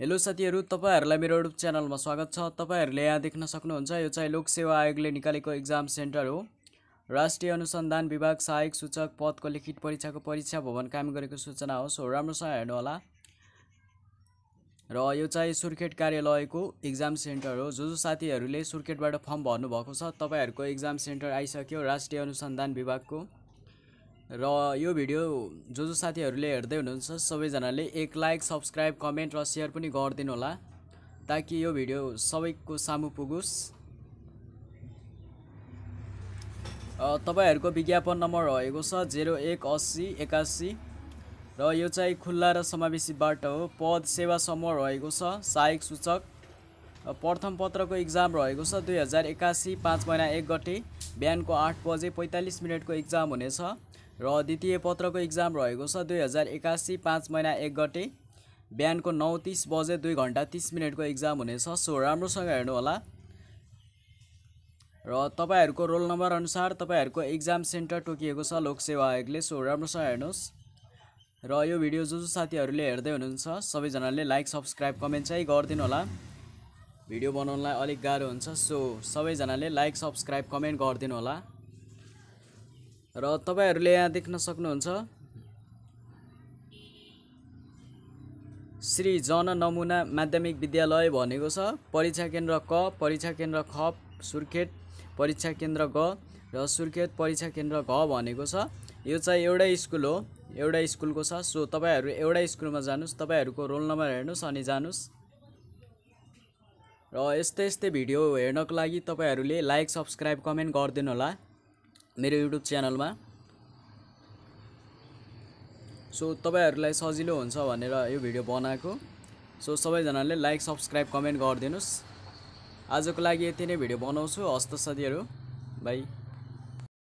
hello साथीहरू तपाईँहरूलाई मेरो युट्युब च्यानलमा स्वागत छ तपाईँहरूले यहाँ देख्न सक्नुहुन्छ यो चाहिँ लोक सेवा आयोगले निकालेको इक्जाम सेन्टर हो राष्ट्रिय अनुसन्धान विभाग सहायक सूचक पदको लिखित परीक्षाको परीक्षा भवन काम गरेको सूचना हो सो राम्रोसँग हेर्नुहोला र यो चाहिँ सुर्खेत कार्यालयको इक्जाम सेन्टर हो जो जो साथीहरूले सुर्खेतबाट फर्म भर्नुभएको छ तपाईँहरूको इक्जाम सेन्टर आइसक्यो राष्ट्रिय अनुसन्धान विभागको र यो भिडियो जो जो साथीहरूले हेर्दै हुनुहुन्छ सबैजनाले एक लाइक सब्सक्राइब कमेन्ट र सेयर पनि गरिदिनु होला ताकि यो भिडियो सबैको सामु पुगोस् तपाईँहरूको विज्ञापन नम्बर रहेको छ जेरो एक अस्सी एकासी र यो चाहिँ खुल्ला र समावेशीबाट हो पद सेवा समूह रहेको छ सहायक सूचक प्रथम पत्रको इक्जाम रहेको छ दुई हजार एकासी पाँच महिना एक गते बिहानको आठ बजे पैँतालिस मिनटको इक्जाम हुनेछ र द्वितीय पत्रको इक्जाम रहेको छ दुई हजार एकासी पाँच महिना एक गते बिहानको नौ तिस बजे दुई घन्टा तिस मिनटको इक्जाम हुनेछ सो राम्रोसँग हेर्नुहोला र तपाईँहरूको रोल नम्बर अनुसार तपाईँहरूको इक्जाम सेन्टर टोकिएको छ लोकसेवा आयोगले सो राम्रोसँग हेर्नुहोस् र यो भिडियो जो जो साथीहरूले हेर्दै हुनुहुन्छ सबैजनाले लाइक सब्सक्राइब कमेन्ट चाहिँ गरिदिनु होला भिडियो बनाउनलाई अलिक गाह्रो हुन्छ सो सबैजनाले लाइक सब्सक्राइब कमेन्ट गरिदिनु होला र तपाईँहरूले यहाँ देख्न सक्नुहुन्छ श्री जन नमुना माध्यमिक विद्यालय भनेको छ परीक्षा केन्द्र क परीक्षा केन्द्र ख सुर्खेत परीक्षा केन्द्र ग र सुर्खेत परीक्षा केन्द्र घ भनेको छ यो चाहिँ एउटै स्कुल हो एउटै स्कुलको छ सो तपाईँहरू एउटै स्कुलमा जानुहोस् तपाईँहरूको रोल नम्बर हेर्नुहोस् अनि जानुहोस् र यस्तै यस्तै भिडियो हेर्नको लागि तपाईँहरूले लाइक सब्सक्राइब कमेन्ट गरिदिनु होला मेरो युट्युब च्यानलमा सो तपाईँहरूलाई सजिलो हुन्छ भनेर यो भिडियो बनाएको सो सबैजनाले लाइक सब्सक्राइब कमेन्ट गरिदिनुहोस् आजको लागि यति नै भिडियो बनाउँछु हस्त साथीहरू बाई